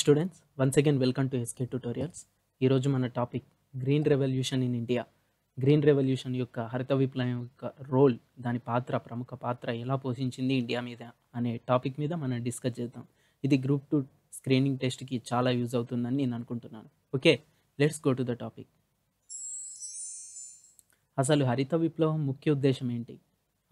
students once again welcome to SK tutorials ఈరోజు మన topic green revolution in India green revolution యొక్క హరిత విప్లవం యొక్క రోల్ దాని పాత్ర ప్రముఖ పాత్ర ఎలా పోషించింది ఇండియా మీద అనే టాపిక్ మీద మనం డిస్కస్ చేద్దాం ఇది గ్రూప్ టూ స్క్రీనింగ్ టెస్ట్కి చాలా యూజ్ అవుతుందని నేను అనుకుంటున్నాను okay let's go to the topic అసలు హరిత విప్లవం ముఖ్య ఉద్దేశం ఏంటి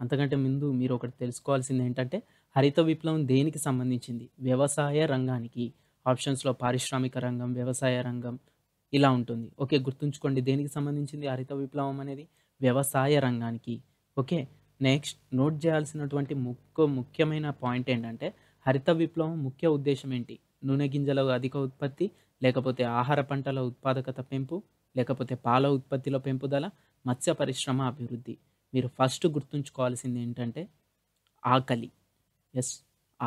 అంతకంటే ముందు మీరు ఒకటి తెలుసుకోవాల్సింది ఏంటంటే హరిత విప్లవం దేనికి సంబంధించింది వ్యవసాయ రంగానికి ఆప్షన్స్లో పారిశ్రామిక రంగం వ్యవసాయ రంగం ఇలా ఉంటుంది ఓకే గుర్తుంచుకోండి దేనికి సంబంధించింది హరిత విప్లవం అనేది వ్యవసాయ రంగానికి ఓకే నెక్స్ట్ నోట్ చేయాల్సినటువంటి ముఖ్య ముఖ్యమైన పాయింట్ ఏంటంటే హరిత విప్లవం ముఖ్య ఉద్దేశం ఏంటి నూనె గింజల అధిక ఉత్పత్తి లేకపోతే ఆహార పంటల ఉత్పాదకత పెంపు లేకపోతే పాల ఉత్పత్తిలో పెంపుదల మత్స్య పరిశ్రమ అభివృద్ధి మీరు ఫస్ట్ గుర్తుంచుకోవాల్సింది ఏంటంటే ఆకలి ఎస్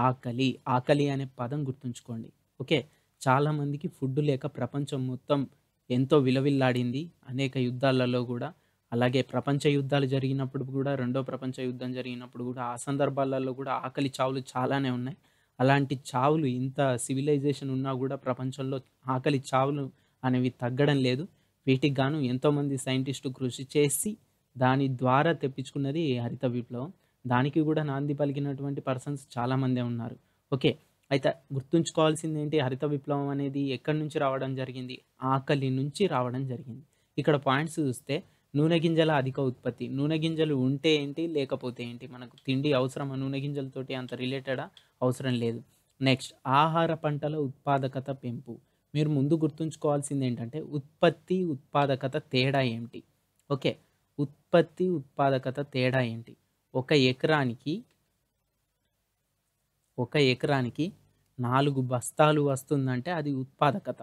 ఆకలి ఆకలి అనే పదం గుర్తుంచుకోండి ఓకే చాలామందికి ఫుడ్ లేక ప్రపంచం మొత్తం ఎంతో విలవిల్లాడింది అనేక యుద్ధాలలో కూడా అలాగే ప్రపంచ యుద్ధాలు జరిగినప్పుడు కూడా రెండో ప్రపంచ యుద్ధం జరిగినప్పుడు కూడా ఆ సందర్భాలలో కూడా ఆకలి చావులు చాలానే ఉన్నాయి అలాంటి చావులు ఇంత సివిలైజేషన్ ఉన్నా కూడా ప్రపంచంలో ఆకలి చావులు అనేవి తగ్గడం లేదు వీటికి గాను ఎంతోమంది సైంటిస్టు కృషి చేసి దాని ద్వారా తెప్పించుకున్నది హరిత విప్లవం దానికి కూడా నాంది పలికినటువంటి పర్సన్స్ చాలామందే ఉన్నారు ఓకే అయితే గుర్తుంచుకోవాల్సింది ఏంటి హరిత విప్లవం అనేది ఎక్కడి నుంచి రావడం జరిగింది ఆకలి నుంచి రావడం జరిగింది ఇక్కడ పాయింట్స్ చూస్తే నూనె గింజల అధిక ఉత్పత్తి నూనె గింజలు ఉంటే ఏంటి లేకపోతే ఏంటి మనకు తిండి అవసరమా నూనె గింజలతోటి అంత రిలేటెడా అవసరం లేదు నెక్స్ట్ ఆహార పంటల ఉత్పాదకత పెంపు మీరు ముందు గుర్తుంచుకోవాల్సింది ఏంటంటే ఉత్పత్తి ఉత్పాదకత తేడా ఏంటి ఓకే ఉత్పత్తి ఉత్పాదకత తేడా ఏంటి ఒక ఎకరానికి ఒక ఎకరానికి నాలుగు బస్తాలు వస్తుందంటే అది ఉత్పాదకత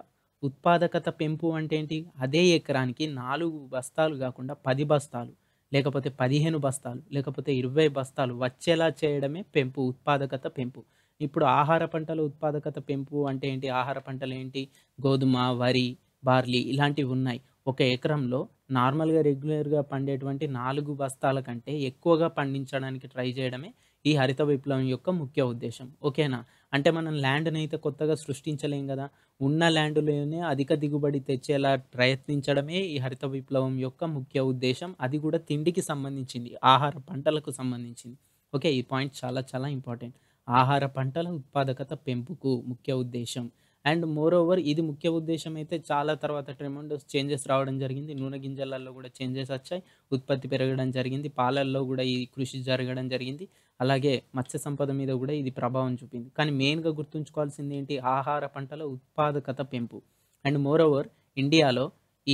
ఉత్పాదకత పెంపు అంటే ఏంటి అదే ఎకరానికి నాలుగు బస్తాలు కాకుండా పది బస్తాలు లేకపోతే పదిహేను బస్తాలు లేకపోతే ఇరవై బస్తాలు వచ్చేలా చేయడమే పెంపు ఉత్పాదకత పెంపు ఇప్పుడు ఆహార పంటల ఉత్పాదకత పెంపు అంటే ఏంటి ఆహార పంటలు ఏంటి గోధుమ వరి బార్లీ ఇలాంటివి ఉన్నాయి ఒక ఎకరంలో నార్మల్గా రెగ్యులర్గా పండేటువంటి నాలుగు బస్తాల కంటే ఎక్కువగా పండించడానికి ట్రై చేయడమే ఈ హరిత విప్లవం యొక్క ముఖ్య ఉద్దేశం ఓకేనా అంటే మనం ల్యాండ్ని అయితే కొత్తగా సృష్టించలేం కదా ఉన్న ల్యాండ్లోనే అధిక దిగుబడి తెచ్చేలా ప్రయత్నించడమే ఈ హరిత విప్లవం యొక్క ముఖ్య ఉద్దేశం అది కూడా తిండికి సంబంధించింది ఆహార పంటలకు సంబంధించింది ఓకే ఈ పాయింట్ చాలా చాలా ఇంపార్టెంట్ ఆహార పంటల ఉత్పాదకత పెంపుకు ముఖ్య ఉద్దేశం అండ్ మోర్ ఓవర్ ఇది ముఖ్య ఉద్దేశం అయితే చాలా తర్వాత ట్రెమండస్ చేంజెస్ రావడం జరిగింది నూనె గింజలలో కూడా చేంజెస్ వచ్చాయి ఉత్పత్తి పెరగడం జరిగింది పాలల్లో కూడా ఈ కృషి జరగడం జరిగింది అలాగే మత్స్య సంపద మీద కూడా ఇది ప్రభావం చూపింది కానీ మెయిన్గా గుర్తుంచుకోవాల్సింది ఏంటి ఆహార పంటల ఉత్పాదకత పెంపు అండ్ మోరోవర్ ఇండియాలో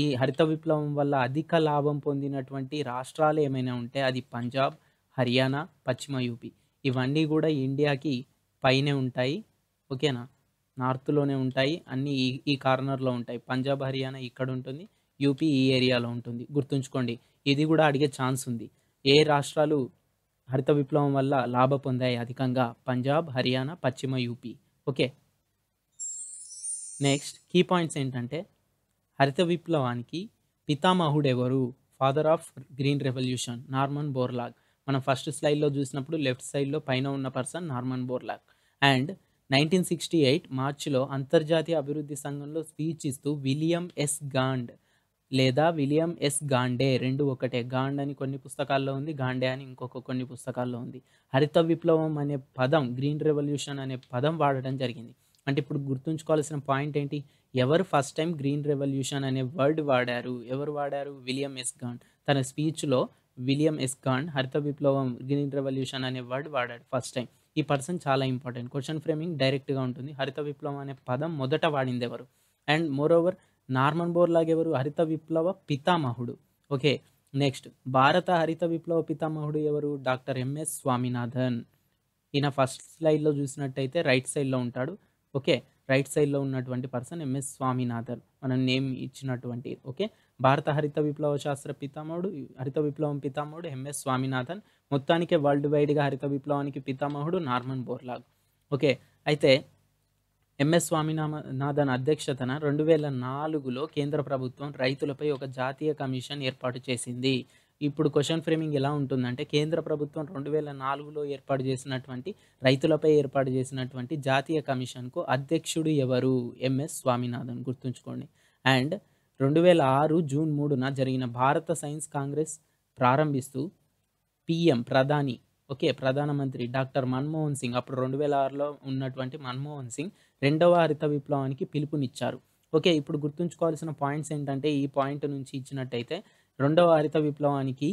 ఈ హరిత విప్లవం వల్ల అధిక లాభం పొందినటువంటి రాష్ట్రాలు ఏమైనా ఉంటే అది పంజాబ్ హర్యానా పశ్చిమ యూపీ ఇవన్నీ కూడా ఇండియాకి పైనే ఉంటాయి ఓకేనా నార్త్లోనే ఉంటాయి అన్నీ ఈ ఈ కార్నర్లో ఉంటాయి పంజాబ్ హర్యానా ఇక్కడ ఉంటుంది యూపీ ఈ ఏరియాలో ఉంటుంది గుర్తుంచుకోండి ఇది కూడా అడిగే ఛాన్స్ ఉంది ఏ రాష్ట్రాలు హరిత విప్లవం వల్ల లాభ పొందాయి అధికంగా పంజాబ్ హర్యానా పశ్చిమ UP okay next key points ఏంటంటే హరిత విప్లవానికి పితామహుడు ఎవరు father of green revolution Norman Borlaug మనం ఫస్ట్ స్లైడ్లో చూసినప్పుడు లెఫ్ట్ సైడ్లో పైన ఉన్న person Norman Borlaug and nineteen sixty eight మార్చిలో అంతర్జాతీయ అభివృద్ధి సంఘంలో స్పీచ్ ఇస్తూ విలియం ఎస్ గాండ్ లేదా విలియం ఎస్ గాండే రెండు ఒకటే గాండ్ అని కొన్ని పుస్తకాల్లో ఉంది గాండే అని ఇంకొక కొన్ని పుస్తకాల్లో ఉంది హరిత విప్లవం అనే పదం గ్రీన్ రెవల్యూషన్ అనే పదం వాడడం జరిగింది అంటే ఇప్పుడు గుర్తుంచుకోవాల్సిన పాయింట్ ఏంటి ఎవరు ఫస్ట్ టైం గ్రీన్ రెవల్యూషన్ అనే వర్డ్ వాడారు ఎవరు వాడారు విలియం ఎస్ గాండ్ తన స్పీచ్లో విలియం ఎస్ గాండ్ హరిత విప్లవం గ్రీన్ రెవల్యూషన్ అనే వర్డ్ వాడాడు ఫస్ట్ టైం ఈ పర్సన్ చాలా ఇంపార్టెంట్ క్వశ్చన్ ఫ్రేమింగ్ డైరెక్ట్గా ఉంటుంది హరిత విప్లవం అనే పదం మొదట వాడింది ఎవరు and moreover Norman Borlaug ఎవరు హరిత విప్లవ పితామహుడు ఓకే నెక్స్ట్ భారత హరిత విప్లవ పితామహుడు ఎవరు డాక్టర్ ఎంఎస్ స్వామినాథన్ ఈయన ఫస్ట్ స్లైడ్లో చూసినట్టయితే రైట్ సైడ్లో ఉంటాడు ఓకే రైట్ సైడ్లో ఉన్నటువంటి పర్సన్ ఎంఎస్ స్వామినాథన్ మనం నేమ్ ఇచ్చినటువంటి ఓకే భారత హరిత విప్లవ శాస్త్ర పితామహుడు హరిత విప్లవం పితామహుడు ఎంఎస్ స్వామినాథన్ మొత్తానికే వరల్డ్ వైడ్గా హరిత విప్లవానికి పితామహుడు నార్మన్ బోర్లాగ్ ఓకే అయితే ఎంఎస్ స్వామినాథన్ అధ్యక్షతన రెండు వేల నాలుగులో కేంద్ర ప్రభుత్వం రైతులపై ఒక జాతీయ కమిషన్ ఏర్పాటు చేసింది ఇప్పుడు క్వశ్చన్ ఫ్రేమింగ్ ఎలా ఉంటుందంటే కేంద్ర ప్రభుత్వం రెండు వేల నాలుగులో ఏర్పాటు చేసినటువంటి రైతులపై ఏర్పాటు చేసినటువంటి జాతీయ కమిషన్కు అధ్యక్షుడు ఎవరు ఎంఎస్ స్వామినాథన్ గుర్తుంచుకోండి అండ్ రెండు వేల ఆరు జూన్ మూడున జరిగిన భారత సైన్స్ కాంగ్రెస్ ప్రారంభిస్తూ పిఎం ప్రధాని ఓకే ప్రధానమంత్రి డాక్టర్ మన్మోహన్ సింగ్ అప్పుడు రెండు వేల ఆరులో ఉన్నటువంటి మన్మోహన్ సింగ్ రెండవ హరిత విప్లవానికి పిలుపునిచ్చారు ఓకే ఇప్పుడు గుర్తుంచుకోవాల్సిన పాయింట్స్ ఏంటంటే ఈ పాయింట్ నుంచి ఇచ్చినట్టయితే రెండవ హరిత విప్లవానికి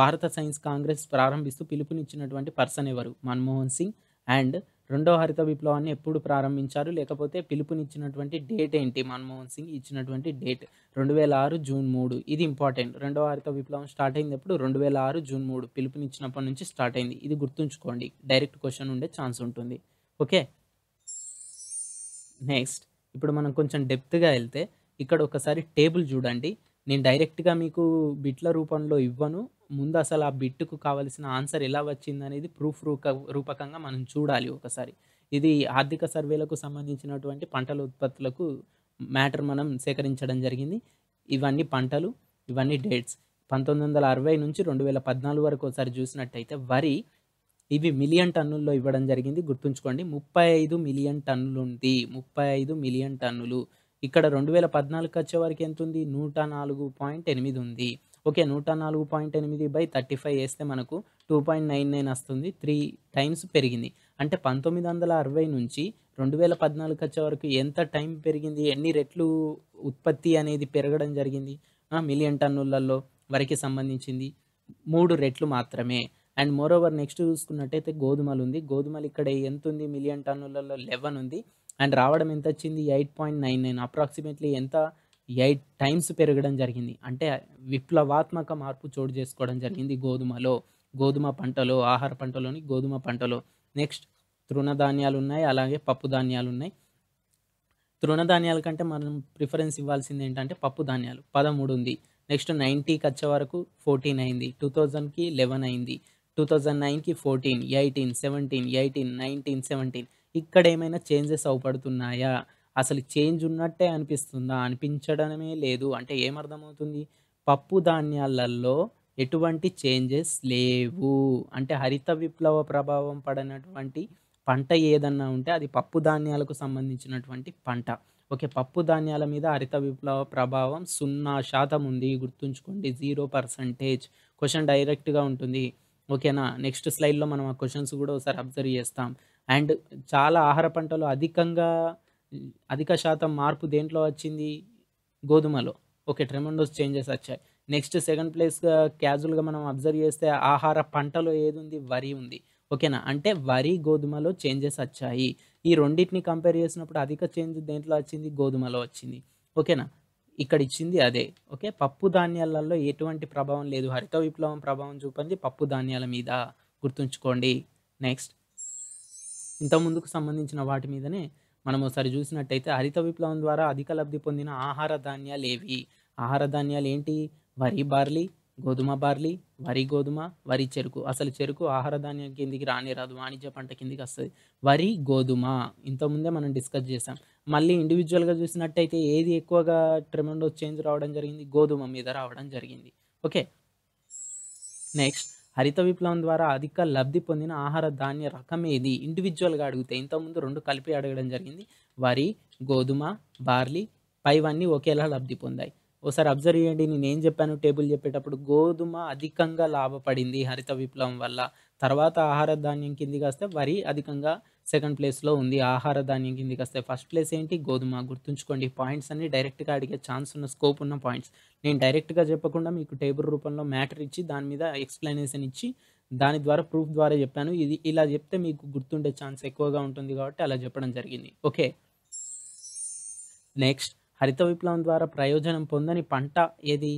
భారత సైన్స్ కాంగ్రెస్ ప్రారంభిస్తూ పిలుపునిచ్చినటువంటి పర్సన్ ఎవరు మన్మోహన్ సింగ్ అండ్ రెండో హరిత విప్లవాన్ని ఎప్పుడు ప్రారంభించారు లేకపోతే పిలుపునిచ్చినటువంటి డేట్ ఏంటి మన్మోహన్ సింగ్ ఇచ్చినటువంటి డేట్ రెండు వేల ఆరు జూన్ మూడు ఇది ఇంపార్టెంట్ రెండో హరిత విప్లవం స్టార్ట్ అయినప్పుడు రెండు వేల ఆరు జూన్ మూడు పిలుపునిచ్చినప్పటి నుంచి స్టార్ట్ అయింది ఇది గుర్తుంచుకోండి డైరెక్ట్ క్వశ్చన్ ఉండే ఛాన్స్ ఉంటుంది ఓకే నెక్స్ట్ ఇప్పుడు మనం కొంచెం డెప్త్గా వెళ్తే ఇక్కడ ఒకసారి టేబుల్ చూడండి నేను డైరెక్ట్గా మీకు బిట్ల రూపంలో ఇవ్వను ముందు అసలు ఆ బిట్టుకు కావలసిన ఆన్సర్ ఎలా వచ్చింది అనేది ప్రూఫ్ రూప రూపకంగా మనం చూడాలి ఒకసారి ఇది ఆర్థిక సర్వేలకు సంబంధించినటువంటి పంటల ఉత్పత్తులకు మ్యాటర్ మనం సేకరించడం జరిగింది ఇవన్నీ పంటలు ఇవన్నీ డేట్స్ పంతొమ్మిది వందల అరవై నుంచి రెండు వేల పద్నాలుగు వరకు ఒకసారి చూసినట్టయితే వరి ఇవి మిలియన్ టన్నుల్లో ఇవ్వడం జరిగింది గుర్తుంచుకోండి ముప్పై ఐదు మిలియన్ టన్నులు ఉంది ముప్పై ఐదు మిలియన్ టన్నులు ఇక్కడ రెండు వేల పద్నాలుగుకి వచ్చే వరకు ఎంత ఉంది నూట నాలుగు పాయింట్ ఎనిమిది ఉంది ఓకే నూట నాలుగు పాయింట్ ఎనిమిది బై థర్టీ ఫైవ్ వేస్తే మనకు టూ పాయింట్ నైన్ నైన్ వస్తుంది త్రీ టైమ్స్ పెరిగింది అంటే పంతొమ్మిది వందల అరవై నుంచి రెండు వేల పద్నాలుగు వచ్చే వరకు ఎంత టైం పెరిగింది ఎన్ని రెట్లు ఉత్పత్తి అనేది పెరగడం జరిగింది మిలియన్ టన్నులలో వరకు సంబంధించింది మూడు రెట్లు మాత్రమే అండ్ మోరోవర్ నెక్స్ట్ చూసుకున్నట్టయితే గోధుమలు ఉంది గోధుమలు ఇక్కడ ఎంత ఉంది మిలియన్ టన్నులలో లెవెన్ ఉంది అండ్ రావడం ఎంత వచ్చింది eight point nine nine approximately ఎంత ఎయిట్ టైమ్స్ పెరగడం జరిగింది అంటే విప్లవాత్మక మార్పు చోటు చేసుకోవడం జరిగింది గోధుమలో గోధుమ పంటలో ఆహార పంటలోని గోధుమ పంటలో నెక్స్ట్ తృణధాన్యాలు ఉన్నాయి అలాగే పప్పు ధాన్యాలు ఉన్నాయి తృణధాన్యాల కంటే మనం ప్రిఫరెన్స్ ఇవ్వాల్సింది ఏంటంటే పప్పు ధాన్యాలు పదమూడు ఉంది నెక్స్ట్ నైంటీకి వచ్చే వరకు ఫోర్టీన్ అయింది టూ థౌజండ్కి లెవెన్ అయింది టూ థౌజండ్ నైన్కి fourteen eighteen seventeen eighteen nineteen seventeen ఇక్కడ ఏమైనా చేంజెస్ అవుపడుతున్నాయా అసలు చేంజ్ ఉన్నట్టే అనిపిస్తుందా అనిపించడమే లేదు అంటే ఏమర్థమవుతుంది పప్పు ధాన్యాలలో ఎటువంటి చేంజెస్ లేవు అంటే హరిత విప్లవ ప్రభావం పడినటువంటి పంట ఏదన్నా ఉంటే అది పప్పు ధాన్యాలకు సంబంధించినటువంటి పంట ఓకే పప్పు ధాన్యాల మీద హరిత విప్లవ ప్రభావం సున్నా శాతం ఉంది గుర్తుంచుకోండి జీరో పర్సంటేజ్ క్వశ్చన్ డైరెక్ట్గా ఉంటుంది ఓకేనా నెక్స్ట్ స్లైడ్లో మనం ఆ క్వశ్చన్స్ కూడా ఒకసారి అబ్జర్వ్ చేస్తాం అండ్ చాలా ఆహార పంటలు అధికంగా అధిక శాతం మార్పు దేంట్లో వచ్చింది గోధుమలో ఓకే ట్రెమండోస్ చేంజెస్ వచ్చాయి నెక్స్ట్ సెకండ్ ప్లేస్ క్యాజువల్గా మనం అబ్జర్వ్ చేస్తే ఆహార పంటలో ఏది ఉంది వరి ఉంది ఓకేనా అంటే వరి గోధుమలో చేంజెస్ వచ్చాయి ఈ రెండింటిని కంపేర్ చేసినప్పుడు అధిక చేంజ్ దేంట్లో వచ్చింది గోధుమలో వచ్చింది ఓకేనా ఇక్కడ ఇచ్చింది అదే ఓకే పప్పు ధాన్యాలలో ఎటువంటి ప్రభావం లేదు హరిత విప్లవం ప్రభావం చూపింది పప్పు ధాన్యాల మీద గుర్తుంచుకోండి నెక్స్ట్ ఇంత ముందుకు సంబంధించిన వాటి మీదనే మనం ఒకసారి చూసినట్టయితే హరిత విప్లవం ద్వారా అధిక లబ్ధి పొందిన ఆహార ధాన్యాలు ఏవి ఆహార ధాన్యాలు ఏంటి వరి బార్లీ గోధుమ బార్లీ వరి గోధుమ వరి చెరుకు అసలు చెరుకు ఆహార ధాన్యం కిందికి రాని రాదు వాణిజ్య పంట కిందికి వస్తుంది వరి గోధుమ ఇంతకుముందే మనం డిస్కస్ చేసాం మళ్ళీ ఇండివిజువల్గా చూసినట్టయితే ఏది ఎక్కువగా ట్రెమండో చేంజ్ రావడం జరిగింది గోధుమ మీద రావడం జరిగింది ఓకే నెక్స్ట్ హరిత విప్లవం ద్వారా అధిక లబ్ధి పొందిన ఆహార ధాన్య రకం ఏది ఇండివిజువల్గా అడిగితే ఇంతకుముందు రెండు కలిపి అడగడం జరిగింది వరి గోధుమ బార్లీ పైవన్నీ ఒకేలా లబ్ధి పొందాయి ఓసారి అబ్జర్వ్ చేయండి నేను ఏం చెప్పాను టేబుల్ చెప్పేటప్పుడు గోధుమ అధికంగా లాభపడింది హరిత విప్లవం వల్ల తర్వాత ఆహార ధాన్యం కిందికి వస్తే వరి అధికంగా సెకండ్ ప్లేస్లో ఉంది ఆహార ధాన్యం కిందికి వస్తే ఫస్ట్ ప్లేస్ ఏంటి గోధుమ గుర్తుంచుకోండి పాయింట్స్ అన్ని డైరెక్ట్గా అడిగే ఛాన్స్ ఉన్న స్కోప్ ఉన్న పాయింట్స్ నేను డైరెక్ట్గా చెప్పకుండా మీకు టేబుల్ రూపంలో మ్యాటర్ ఇచ్చి దాని మీద ఎక్స్ప్లెనేషన్ ఇచ్చి దాని ద్వారా ప్రూఫ్ ద్వారా చెప్పాను ఇది ఇలా చెప్తే మీకు గుర్తుండే ఛాన్స్ ఎక్కువగా ఉంటుంది కాబట్టి అలా చెప్పడం జరిగింది ఓకే నెక్స్ట్ హరిత విప్లవం ద్వారా ప్రయోజనం పొందని పంట ఏది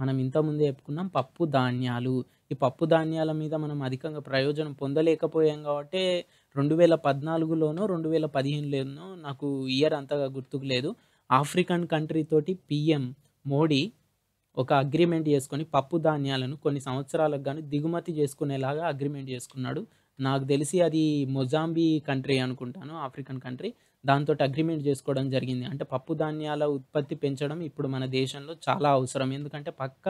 మనం ఇంతకుముందే చెప్పుకున్నాం పప్పు ధాన్యాలు ఈ పప్పు ధాన్యాల మీద మనం అధికంగా ప్రయోజనం పొందలేకపోయాం కాబట్టి రెండు వేల పద్నాలుగులోనో రెండు వేల పదిహేనులోనో నాకు ఇయర్ అంతగా గుర్తుకు లేదు ఆఫ్రికన్ కంట్రీ తోటి పిఎం మోడీ ఒక అగ్రిమెంట్ చేసుకొని పప్పు ధాన్యాలను కొన్ని సంవత్సరాలకు గాను దిగుమతి చేసుకునేలాగా అగ్రిమెంట్ చేసుకున్నాడు నాకు తెలిసి అది మొజాంబీ కంట్రీ అనుకుంటాను ఆఫ్రికన్ కంట్రీ దాంతో అగ్రిమెంట్ చేసుకోవడం జరిగింది అంటే పప్పు ధాన్యాల ఉత్పత్తి పెంచడం ఇప్పుడు మన దేశంలో చాలా అవసరం ఎందుకంటే పక్క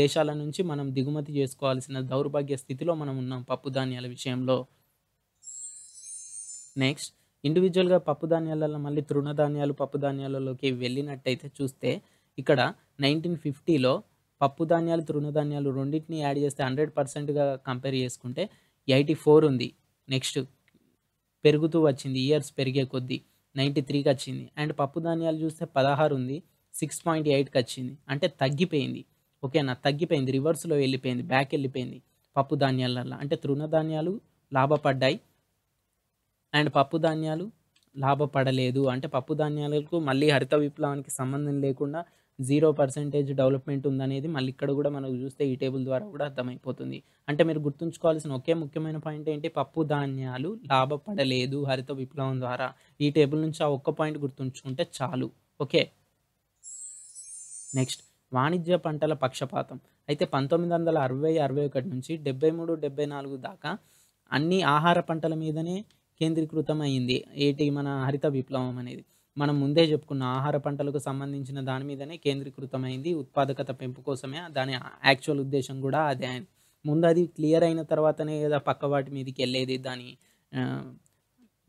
దేశాల నుంచి మనం దిగుమతి చేసుకోవాల్సిన దౌర్భాగ్య స్థితిలో మనం ఉన్నాం పప్పు ధాన్యాల విషయంలో నెక్స్ట్ ఇండివిజువల్గా పప్పు ధాన్యాలలో మళ్ళీ తృణధాన్యాలు పప్పు ధాన్యాలలోకి వెళ్ళినట్టయితే చూస్తే ఇక్కడ నైన్టీన్ ఫిఫ్టీలో పప్పు ధాన్యాలు తృణధాన్యాలు రెండింటిని యాడ్ చేస్తే హండ్రెడ్ పర్సెంట్గా కంపేర్ చేసుకుంటే ఎయిటీ ఫోర్ ఉంది నెక్స్ట్ పెరుగుతూ వచ్చింది ఇయర్స్ పెరిగే కొద్దీ నైంటీ త్రీకి వచ్చింది అండ్ పప్పు ధాన్యాలు చూస్తే పదహారు ఉంది సిక్స్ పాయింట్ ఎయిట్కి వచ్చింది అంటే తగ్గిపోయింది ఓకేనా తగ్గిపోయింది రివర్స్లో వెళ్ళిపోయింది బ్యాక్ వెళ్ళిపోయింది పప్పు ధాన్యాలలో అంటే తృణధాన్యాలు లాభపడ్డాయి అండ్ పప్పు ధాన్యాలు లాభపడలేదు అంటే పప్పు ధాన్యాలకు మళ్ళీ హరిత విప్లవానికి సంబంధం లేకుండా జీరో పర్సెంటేజ్ డెవలప్మెంట్ ఉందనేది మళ్ళీ ఇక్కడ కూడా మనకు చూస్తే ఈ టేబుల్ ద్వారా కూడా అర్థమైపోతుంది అంటే మీరు గుర్తుంచుకోవాల్సిన ఒకే ముఖ్యమైన పాయింట్ ఏంటి పప్పు ధాన్యాలు లాభపడలేదు హరిత విప్లవం ద్వారా ఈ టేబుల్ నుంచి ఆ ఒక్క పాయింట్ గుర్తుంచుకుంటే చాలు ఓకే నెక్స్ట్ వాణిజ్య పంటల పక్షపాతం అయితే పంతొమ్మిది వందల అరవై అరవై ఒకటి నుంచి డెబ్బై మూడు డెబ్బై నాలుగు దాకా అన్ని ఆహార పంటల మీదనే కేంద్రీకృతమైంది ఏటి మన హరిత విప్లవం అనేది మనం ముందే చెప్పుకున్న ఆహార పంటలకు సంబంధించిన దాని మీదనే కేంద్రీకృతమైంది ఉత్పాదకత పెంపు కోసమే దాని యాక్చువల్ ఉద్దేశం కూడా అదే ముందు అది క్లియర్ అయిన తర్వాతనే కదా పక్క వాటి మీదకి వెళ్ళేది దాని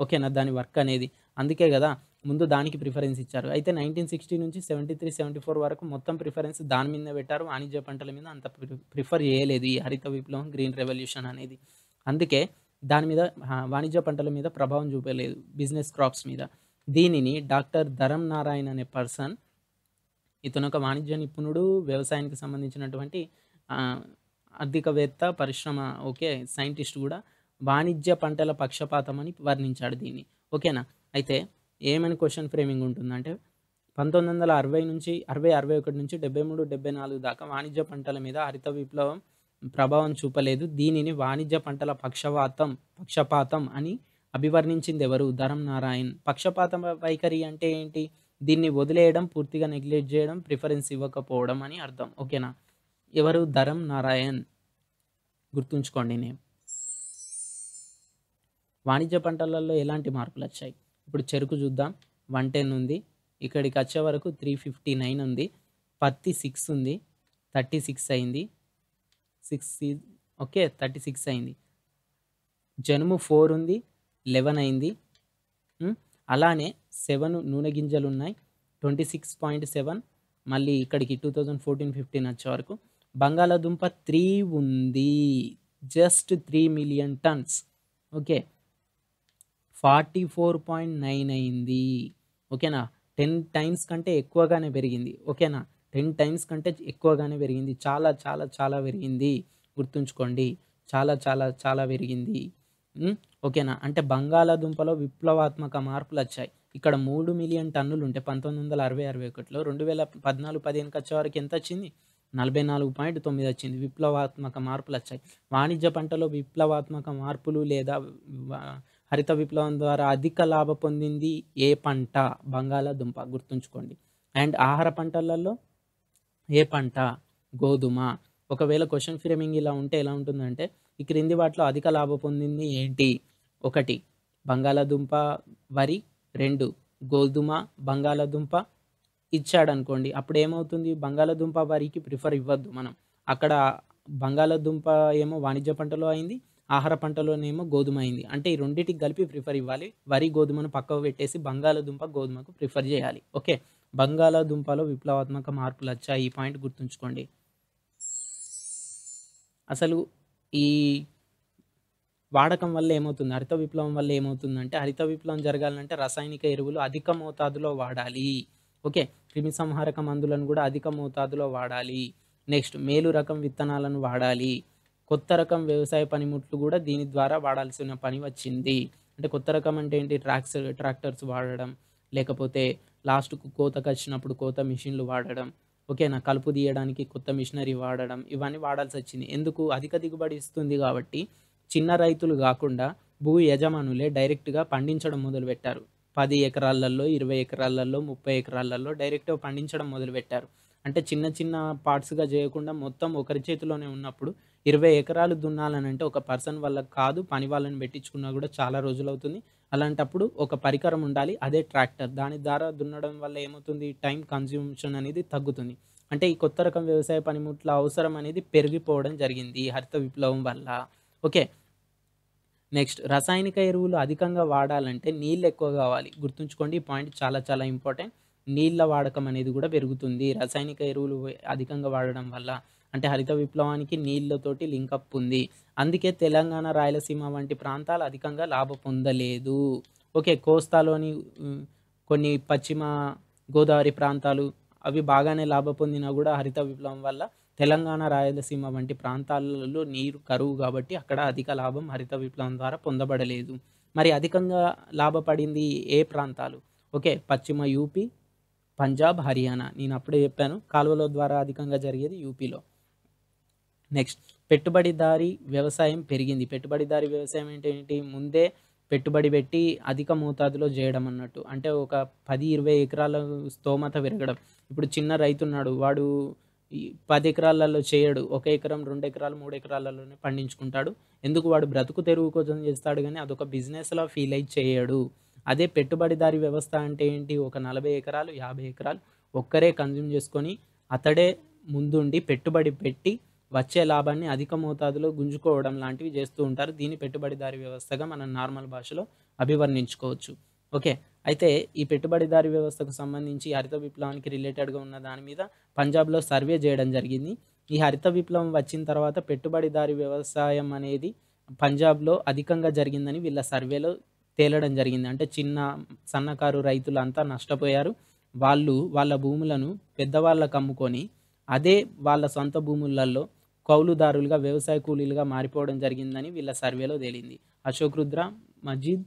ఓకేనా దాని వర్క్ అనేది అందుకే కదా ముందు దానికి ప్రిఫరెన్స్ ఇచ్చారు అయితే నైన్టీన్ సిక్స్టీ నుంచి సెవెంటీ త్రీ సెవెంటీ ఫోర్ వరకు మొత్తం ప్రిఫరెన్స్ దాని మీద పెట్టారు వాణిజ్య పంటల మీద అంత ప్రిఫర్ చేయలేదు ఈ హరిత విప్లవం గ్రీన్ రెవల్యూషన్ అనేది అందుకే దాని మీద వాణిజ్య పంటల మీద ప్రభావం చూపలేదు బిజినెస్ క్రాప్స్ మీద దీనిని డాక్టర్ ధరం నారాయణ్ అనే పర్సన్ ఇతను ఒక వాణిజ్య నిపుణుడు వ్యవసాయానికి సంబంధించినటువంటి ఆర్థికవేత్త పరిశ్రమ ఓకే సైంటిస్ట్ కూడా వాణిజ్య పంటల పక్షపాతం అని వర్ణించాడు దీన్ని ఓకేనా అయితే ఏమైనా క్వశ్చన్ ఫ్రేమింగ్ ఉంటుందంటే పంతొమ్మిది వందల అరవై నుంచి అరవై అరవై ఒకటి నుంచి డెబ్బై మూడు డెబ్బై నాలుగు దాకా వాణిజ్య పంటల మీద హరిత విప్లవం ప్రభావం చూపలేదు దీనిని వాణిజ్య పంటల పక్షవాతం పక్షపాతం అని అభివర్ణించింది ఎవరు ధరం నారాయణ్ పక్షపాతం వైఖరి అంటే ఏంటి దీన్ని వదిలేయడం పూర్తిగా నెగ్లెక్ట్ చేయడం ప్రిఫరెన్స్ ఇవ్వకపోవడం అని అర్థం ఓకేనా ఎవరు ధరం నారాయణ్ గుర్తుంచుకోండి నేను వాణిజ్య పంటలలో ఎలాంటి మార్పులు వచ్చాయి ఇప్పుడు చెరుకు చూద్దాం వన్ టెన్ ఉంది ఇక్కడికి వచ్చే వరకు త్రీ ఫిఫ్టీ నైన్ ఉంది పత్తి సిక్స్ ఉంది థర్టీ సిక్స్ అయింది సిక్స్ ఓకే థర్టీ సిక్స్ అయింది జనుము ఫోర్ ఉంది లెవెన్ అయింది అలానే సెవెన్ నూనె గింజలు ఉన్నాయి ట్వంటీ సిక్స్ పాయింట్ సెవెన్ మళ్ళీ ఇక్కడికి టూ థౌజండ్ ఫోర్టీన్ ఫిఫ్టీన్ వచ్చే వరకు బంగాళాదుంప త్రీ ఉంది just three million tons okay forty four point nine అయింది ఓకేనా టెన్ టైమ్స్ కంటే ఎక్కువగానే పెరిగింది ఓకేనా టెన్ టైమ్స్ కంటే ఎక్కువగానే పెరిగింది చాలా చాలా చాలా పెరిగింది గుర్తుంచుకోండి చాలా చాలా చాలా పెరిగింది ఓకేనా అంటే బంగాళాదుంపలో విప్లవాత్మక మార్పులు వచ్చాయి ఇక్కడ మూడు మిలియన్ టన్నులు ఉంటే పంతొమ్మిది వందల అరవై అరవై ఒకటిలో రెండు వేల పద్నాలుగు పదిహేనుకి వచ్చే వరకు ఎంత వచ్చింది నలభై నాలుగు పాయింట్ తొమ్మిది వచ్చింది విప్లవాత్మక మార్పులు వచ్చాయి వాణిజ్య పంటలో విప్లవాత్మక మార్పులు లేదా హరిత విప్లవం ద్వారా అధిక లాభ పొందింది ఏ పంట బంగాళాదుంప గుర్తుంచుకోండి అండ్ ఆహార పంటలలో ఏ పంట గోధుమ ఒకవేళ క్వశ్చన్ ఫ్రేమింగ్ ఇలా ఉంటే ఎలా ఉంటుందంటే ఈ క్రింది వాటిలో అధిక లాభం పొందింది ఏంటి ఒకటి బంగాళాదుంప వరి రెండు గోధుమ బంగాళాదుంప ఇచ్చాడనుకోండి అప్పుడు ఏమవుతుంది బంగాళాదుంప వరికి ప్రిఫర్ ఇవ్వద్దు మనం అక్కడ బంగాళాదుంప ఏమో వాణిజ్య పంటలో అయింది ఆహార పంటలోనేమో గోధుమ అయింది అంటే ఈ రెండింటికి కలిపి ప్రిఫర్ ఇవ్వాలి వరి గోధుమను పక్కకు పెట్టేసి బంగాళదుంప గోధుమకు ప్రిఫర్ చేయాలి ఓకే బంగాళాదుంపలో విప్లవాత్మక మార్పులు వచ్చాయి ఈ పాయింట్ గుర్తుంచుకోండి అసలు ఈ వాడకం వల్ల ఏమవుతుంది హరిత విప్లవం వల్ల ఏమవుతుందంటే హరిత విప్లవం జరగాలంటే రసాయనిక ఎరువులు అధిక మోతాదులో వాడాలి ఓకే క్రిమి సంహారక మందులను కూడా అధిక మోతాదులో వాడాలి నెక్స్ట్ మేలు రకం విత్తనాలను వాడాలి కొత్త రకం వ్యవసాయ పనిముట్లు కూడా దీని ద్వారా వాడాల్సిన పని వచ్చింది అంటే కొత్త రకం అంటే ఏంటి ట్రాక్స్ ట్రాక్టర్స్ వాడడం లేకపోతే లాస్ట్కు కోతకు వచ్చినప్పుడు కోత మిషన్లు వాడడం ఓకేనా కలుపు తీయడానికి కొత్త మిషనరీ వాడడం ఇవన్నీ వాడాల్సి వచ్చింది ఎందుకు అధిక దిగుబడి ఇస్తుంది కాబట్టి చిన్న రైతులు కాకుండా భూ యజమానులే డైరెక్ట్గా పండించడం మొదలుపెట్టారు పది ఎకరాలలో ఇరవై ఎకరాలలో ముప్పై ఎకరాలలో డైరెక్ట్గా పండించడం మొదలుపెట్టారు అంటే చిన్న చిన్న పార్ట్స్గా చేయకుండా మొత్తం ఒకరి చేతిలోనే ఉన్నప్పుడు ఇరవై ఎకరాలు అంటే ఒక పర్సన్ వల్ల కాదు పని వాళ్ళని పెట్టించుకున్నా కూడా చాలా రోజులు అవుతుంది అలాంటప్పుడు ఒక పరికరం ఉండాలి అదే ట్రాక్టర్ దాని ద్వారా దున్నడం వల్ల ఏమవుతుంది టైం కన్జ్యూమ్షన్ అనేది తగ్గుతుంది అంటే ఈ కొత్త రకం వ్యవసాయ పనిముట్ల అవసరం అనేది పెరిగిపోవడం జరిగింది ఈ హరిత విప్లవం వల్ల ఓకే నెక్స్ట్ రసాయనిక ఎరువులు అధికంగా వాడాలంటే నీళ్ళు ఎక్కువ కావాలి గుర్తుంచుకోండి ఈ పాయింట్ చాలా చాలా ఇంపార్టెంట్ నీళ్ళ వాడకం అనేది కూడా పెరుగుతుంది రసాయనిక ఎరువులు అధికంగా వాడడం వల్ల అంటే హరిత విప్లవానికి నీళ్లతోటి లింకప్ ఉంది అందుకే తెలంగాణ రాయలసీమ వంటి ప్రాంతాలు అధికంగా లాభ పొందలేదు ఓకే కోస్తాలోని కొన్ని పశ్చిమ గోదావరి ప్రాంతాలు అవి బాగానే లాభ పొందినా కూడా హరిత విప్లవం వల్ల తెలంగాణ రాయలసీమ వంటి ప్రాంతాలలో నీరు కరువు కాబట్టి అక్కడ అధిక లాభం హరిత విప్లవం ద్వారా పొందబడలేదు మరి అధికంగా లాభపడింది ఏ ప్రాంతాలు ఓకే పశ్చిమ యూపీ పంజాబ్ హర్యానా నేను అప్పుడే చెప్పాను కాలువల ద్వారా అధికంగా జరిగేది యూపీలో నెక్స్ట్ పెట్టుబడిదారి వ్యవసాయం పెరిగింది పెట్టుబడిదారి వ్యవసాయం అంటే ఏంటి ముందే పెట్టుబడి పెట్టి అధిక మోతాదులో చేయడం అన్నట్టు అంటే ఒక పది ఇరవై ఎకరాల స్తోమత పెరగడం ఇప్పుడు చిన్న రైతున్నాడు వాడు పది ఎకరాలలో చేయడు ఒక ఎకరం రెండు ఎకరాలు మూడు ఎకరాలలోనే పండించుకుంటాడు ఎందుకు వాడు బ్రతుకు తెరువు కోసం చేస్తాడు కానీ అదొక బిజినెస్లో ఫీల్ అయి చేయడు అదే పెట్టుబడిదారి వ్యవస్థ అంటే ఏంటి ఒక నలభై ఎకరాలు యాభై ఎకరాలు ఒక్కరే కన్జ్యూమ్ చేసుకొని అతడే ముందుండి పెట్టుబడి పెట్టి వచ్చే లాభాన్ని అధిక మోతాదులో గుంజుకోవడం లాంటివి చేస్తూ ఉంటారు దీని పెట్టుబడిదారి వ్యవస్థగా మనం నార్మల్ భాషలో అభివర్ణించుకోవచ్చు ఓకే అయితే ఈ పెట్టుబడిదారి వ్యవస్థకు సంబంధించి హరిత విప్లవానికి రిలేటెడ్గా ఉన్న దాని మీద పంజాబ్లో సర్వే చేయడం జరిగింది ఈ హరిత విప్లవం వచ్చిన తర్వాత పెట్టుబడిదారి వ్యవసాయం అనేది పంజాబ్లో అధికంగా జరిగిందని వీళ్ళ సర్వేలో తేలడం జరిగింది అంటే చిన్న సన్నకారు రైతులంతా నష్టపోయారు వాళ్ళు వాళ్ళ భూములను పెద్దవాళ్ళకు అమ్ముకొని అదే వాళ్ళ సొంత భూములలో కౌలుదారులుగా వ్యవసాయ కూలీలుగా మారిపోవడం జరిగిందని వీళ్ళ సర్వేలో తేలింది అశోక్ రుద్ర మజీద్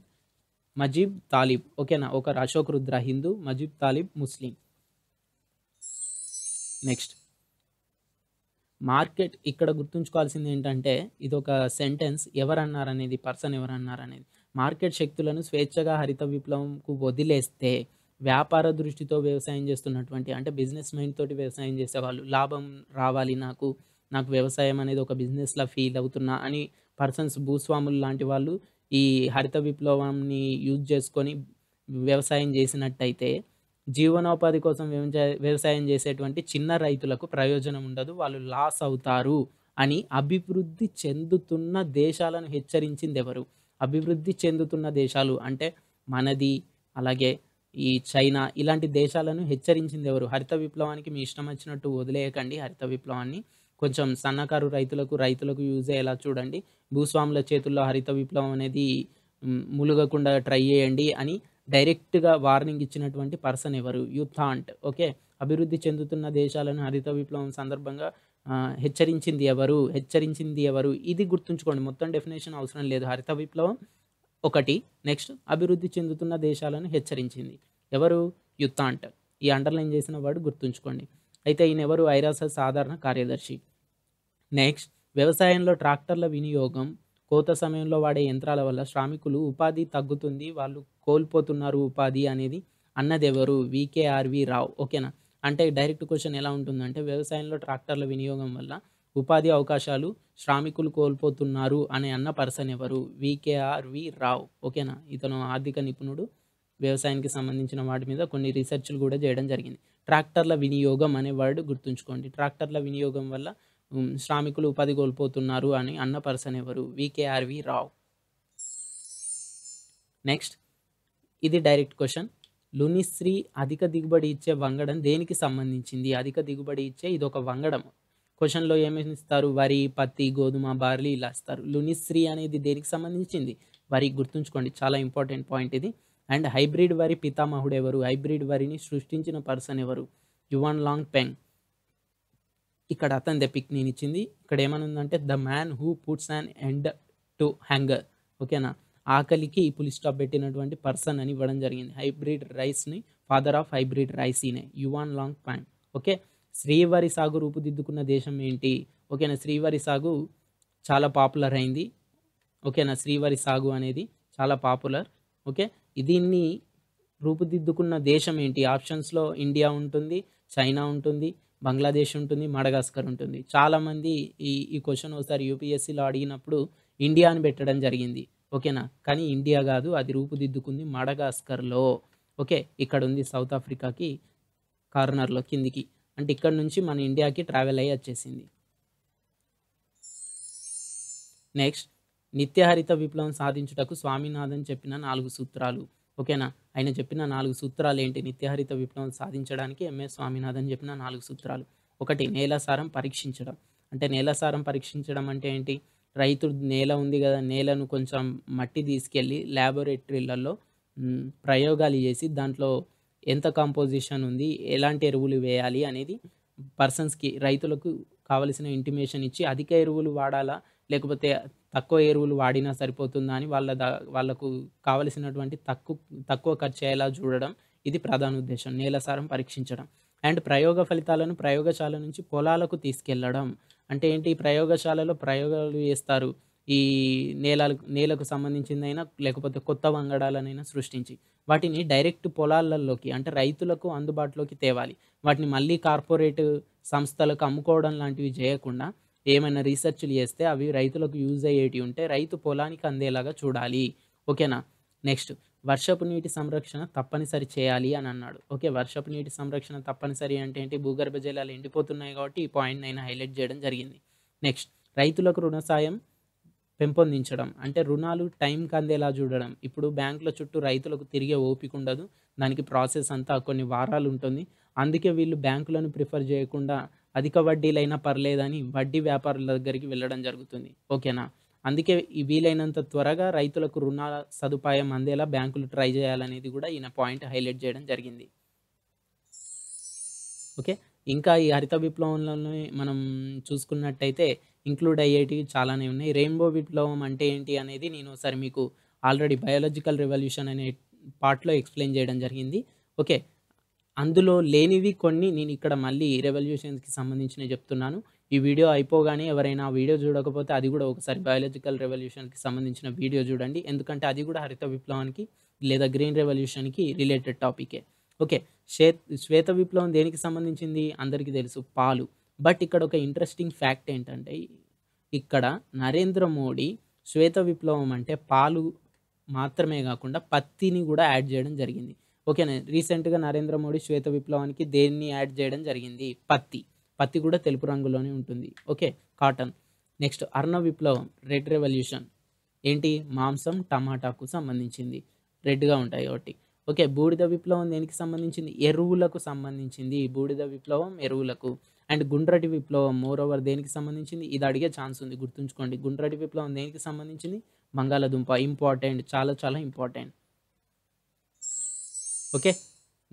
మజీబ్ తాలిబ్ ఓకేనా ఒకరు Ashok Rudra Hindu Mujeeb Talib Muslim next market ఇక్కడ గుర్తుంచుకోవాల్సింది ఏంటంటే ఇది ఒక సెంటెన్స్ ఎవరన్నారనేది పర్సన్ ఎవరన్నారనేది మార్కెట్ శక్తులను స్వేచ్ఛగా హరిత విప్లవంకు వదిలేస్తే వ్యాపార దృష్టితో వ్యవసాయం చేస్తున్నటువంటి అంటే బిజినెస్ మైండ్ తోటి వ్యవసాయం చేసేవాళ్ళు లాభం రావాలి నాకు నాకు వ్యవసాయం అనేది ఒక బిజినెస్లా ఫీల్ అవుతున్నా అని పర్సన్స్ భూస్వాములు లాంటి వాళ్ళు ఈ హరిత విప్లవాన్ని యూజ్ చేసుకొని వ్యవసాయం చేసినట్టయితే జీవనోపాధి కోసం వ్యవసాయం చేసేటువంటి చిన్న రైతులకు ప్రయోజనం ఉండదు వాళ్ళు లాస్ అవుతారు అని అభివృద్ధి చెందుతున్న దేశాలను హెచ్చరించింది ఎవరు అభివృద్ధి చెందుతున్న దేశాలు అంటే మనది అలాగే ఈ చైనా ఇలాంటి దేశాలను హెచ్చరించింది ఎవరు హరిత విప్లవానికి మీ ఇష్టం వచ్చినట్టు వదిలేయకండి హరిత విప్లవాన్ని కొంచెం సన్నకారు రైతులకు రైతులకు యూజ్ అయ్యేలా చూడండి భూస్వాముల చేతుల్లో హరిత విప్లవం అనేది ములుగకుండా ట్రై చేయండి అని డైరెక్ట్గా వార్నింగ్ ఇచ్చినటువంటి పర్సన్ ఎవరు యుథాంట్ ఓకే అభివృద్ధి చెందుతున్న దేశాలను హరిత విప్లవం సందర్భంగా హెచ్చరించింది ఎవరు హెచ్చరించింది ఎవరు ఇది గుర్తుంచుకోండి మొత్తం డెఫినేషన్ అవసరం లేదు హరిత విప్లవం ఒకటి నెక్స్ట్ అభివృద్ధి చెందుతున్న దేశాలను హెచ్చరించింది ఎవరు యుథాంట్ ఈ అండర్లైన్ చేసిన వాడు గుర్తుంచుకోండి అయితే ఈయన ఎవరు ఐరాస సాధారణ కార్యదర్శి నెక్స్ట్ వ్యవసాయంలో ట్రాక్టర్ల వినియోగం కోత సమయంలో వాడే యంత్రాల వల్ల శ్రామికులు ఉపాధి తగ్గుతుంది వాళ్ళు కోల్పోతున్నారు ఉపాధి అనేది అన్నదెవరు వికేఆర్వి రావు ఓకేనా అంటే డైరెక్ట్ క్వశ్చన్ ఎలా ఉంటుందంటే వ్యవసాయంలో ట్రాక్టర్ల వినియోగం వల్ల ఉపాధి అవకాశాలు శ్రామికులు కోల్పోతున్నారు అనే అన్న పర్సన్ ఎవరు వికేఆర్వి రావు ఓకేనా ఇతను ఆర్థిక నిపుణుడు వ్యవసాయానికి సంబంధించిన వాటి మీద కొన్ని రీసెర్చ్లు కూడా చేయడం జరిగింది ట్రాక్టర్ల వినియోగం అనే వర్డ్ గుర్తుంచుకోండి ట్రాక్టర్ల వినియోగం వల్ల శ్రామికులు ఉపాధి కోల్పోతున్నారు అని అన్న పర్సన్ ఎవరు వికేఆర్వి రావు నెక్స్ట్ ఇది డైరెక్ట్ క్వశ్చన్ లునిశ్రీ అధిక దిగుబడి ఇచ్చే వంగడం దేనికి సంబంధించింది అధిక దిగుబడి ఇచ్చే ఇది ఒక వంగడం క్వశ్చన్లో ఏమేమి ఇస్తారు వరి పత్తి గోధుమ బార్లీ ఇలా ఇస్తారు లునిశ్రీ అనేది దేనికి సంబంధించింది వరి గుర్తుంచుకోండి చాలా ఇంపార్టెంట్ పాయింట్ ఇది అండ్ హైబ్రిడ్ వరి పితామహుడు ఎవరు హైబ్రిడ్ వరిని సృష్టించిన పర్సన్ ఎవరు యువన్ లాంగ్ పెంగ్ ఇక్కడ అతని పిక్ నేను ఇచ్చింది ఇక్కడ ఏమనుందంటే the man who puts an end to hunger ఓకేనా ఆకలికి పులి స్టాప్ పెట్టినటువంటి పర్సన్ అని ఇవ్వడం జరిగింది హైబ్రిడ్ రైస్ని ఫాదర్ ఆఫ్ హైబ్రిడ్ రైస్ ఈనే యువాన్ లాంగ్ పెంగ్ ఓకే శ్రీవారి సాగు రూపుదిద్దుకున్న దేశం ఏంటి ఓకేనా శ్రీవారి సాగు చాలా పాపులర్ అయింది ఓకేనా శ్రీవారి సాగు అనేది చాలా పాపులర్ ఓకే దీన్ని రూపుదిద్దుకున్న దేశం ఏంటి ఆప్షన్స్లో ఇండియా ఉంటుంది చైనా ఉంటుంది బంగ్లాదేశ్ ఉంటుంది మడగాస్కర్ ఉంటుంది చాలామంది ఈ ఈ క్వశ్చన్ ఒకసారి యూపీఎస్సీలో అడిగినప్పుడు ఇండియా అని పెట్టడం జరిగింది ఓకేనా కానీ ఇండియా కాదు అది రూపుదిద్దుకుంది మడగాస్కర్లో ఓకే ఇక్కడ ఉంది సౌత్ ఆఫ్రికాకి కార్నర్లో కిందికి అంటే ఇక్కడ నుంచి మన ఇండియాకి ట్రావెల్ అయ్యి వచ్చేసింది నెక్స్ట్ నిత్యహరిత విప్లవం సాధించుటకు స్వామినాథన్ చెప్పిన నాలుగు సూత్రాలు ఓకేనా ఆయన చెప్పిన నాలుగు సూత్రాలు ఏంటి నిత్యహరిత విప్లవం సాధించడానికి ఎంఎస్ స్వామినాథన్ చెప్పిన నాలుగు సూత్రాలు ఒకటి నేల సారం పరీక్షించడం అంటే నేల సారం పరీక్షించడం అంటే ఏంటి రైతు నేల ఉంది కదా నేలను కొంచెం మట్టి తీసుకెళ్ళి ల్యాబొరేటరీలలో ప్రయోగాలు చేసి దాంట్లో ఎంత కాంపోజిషన్ ఉంది ఎలాంటి ఎరువులు వేయాలి అనేది పర్సన్స్కి రైతులకు కావలసిన ఇంటిమేషన్ ఇచ్చి అధిక ఎరువులు వాడాలా లేకపోతే తక్కువ ఎరువులు వాడినా సరిపోతుందా అని వాళ్ళ వాళ్ళకు కావలసినటువంటి తక్కువ తక్కువ ఖర్చు అయ్యేలా చూడడం ఇది ప్రధాన ఉద్దేశం నేల సారం పరీక్షించడం అండ్ ప్రయోగ ఫలితాలను ప్రయోగశాల నుంచి పొలాలకు తీసుకెళ్లడం అంటే ఏంటి ప్రయోగశాలలో ప్రయోగాలు చేస్తారు ఈ నేల నేలకు సంబంధించిందైనా లేకపోతే కొత్త వంగడాలనైనా సృష్టించి వాటిని డైరెక్ట్ పొలాలలోకి అంటే రైతులకు అందుబాటులోకి తేవాలి వాటిని మళ్ళీ కార్పొరేట్ సంస్థలకు అమ్ముకోవడం లాంటివి చేయకుండా ఏమైనా రీసెర్చ్లు చేస్తే అవి రైతులకు యూజ్ అయ్యేటివి ఉంటే రైతు పొలానికి అందేలాగా చూడాలి ఓకేనా నెక్స్ట్ వర్షపు నీటి సంరక్షణ తప్పనిసరి చేయాలి అని అన్నాడు ఓకే వర్షపు నీటి సంరక్షణ తప్పనిసరి అంటే ఏంటి భూగర్భ జలాలు ఎండిపోతున్నాయి కాబట్టి ఈ పాయింట్ నేను హైలైట్ చేయడం జరిగింది నెక్స్ట్ రైతులకు రుణ సాయం పెంపొందించడం అంటే రుణాలు టైంకి అందేలా చూడడం ఇప్పుడు బ్యాంకుల చుట్టూ రైతులకు తిరిగే ఓపిక ఉండదు దానికి ప్రాసెస్ అంతా కొన్ని వారాలు ఉంటుంది అందుకే వీళ్ళు బ్యాంకులను ప్రిఫర్ చేయకుండా అధిక వడ్డీలైనా పర్లేదని వడ్డీ వ్యాపారుల దగ్గరికి వెళ్ళడం జరుగుతుంది ఓకేనా అందుకే ఈ వీలైనంత త్వరగా రైతులకు రుణాల సదుపాయం అందేలా బ్యాంకులు ట్రై చేయాలనేది కూడా ఈయన పాయింట్ హైలైట్ చేయడం జరిగింది ఓకే ఇంకా ఈ హరిత విప్లవంలో మనం చూసుకున్నట్టయితే ఇంక్లూడ్ అయ్యేటివి చాలానే ఉన్నాయి రెయిన్బో విప్లవం అంటే ఏంటి అనేది నేను ఒకసారి మీకు ఆల్రెడీ బయాలజికల్ రెవల్యూషన్ అనే పార్ట్లో ఎక్స్ప్లెయిన్ చేయడం జరిగింది ఓకే అందులో లేనివి కొన్ని నేను ఇక్కడ మళ్ళీ రెవల్యూషన్స్కి సంబంధించిన చెప్తున్నాను ఈ వీడియో అయిపోగానే ఎవరైనా వీడియో చూడకపోతే అది కూడా ఒకసారి బయాలజికల్ రెవల్యూషన్కి సంబంధించిన వీడియో చూడండి ఎందుకంటే అది కూడా హరిత విప్లవానికి లేదా గ్రీన్ రెవల్యూషన్కి రిలేటెడ్ టాపికే ఓకే శ్వే శ్వేత విప్లవం దేనికి సంబంధించింది అందరికీ తెలుసు పాలు బట్ ఇక్కడ ఒక ఇంట్రెస్టింగ్ ఫ్యాక్ట్ ఏంటంటే ఇక్కడ నరేంద్ర మోడీ శ్వేత విప్లవం అంటే పాలు మాత్రమే కాకుండా పత్తిని కూడా యాడ్ చేయడం జరిగింది ఓకేనా రీసెంట్గా నరేంద్ర మోడీ శ్వేత విప్లవానికి దేన్ని యాడ్ చేయడం జరిగింది పత్తి పత్తి కూడా తెలుపు రంగులోనే ఉంటుంది ఓకే కాటన్ నెక్స్ట్ అర్ణ విప్లవం రెడ్ రెవల్యూషన్ ఏంటి మాంసం టమాటాకు సంబంధించింది రెడ్గా ఉంటాయి ఒకటి ఓకే బూడిద విప్లవం దేనికి సంబంధించింది ఎరువులకు సంబంధించింది బూడిద విప్లవం ఎరువులకు అండ్ గుండ్రటి విప్లవం మోర్ ఓవర్ దేనికి సంబంధించింది ఇది అడిగే ఛాన్స్ ఉంది గుర్తుంచుకోండి గుండ్రటి విప్లవం దేనికి సంబంధించింది బంగాళదుంప ఇంపార్టెంట్ చాలా చాలా important okay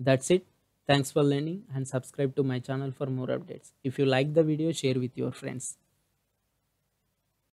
that's it thanks for learning and subscribe to my channel for more updates if you like the video share with your friends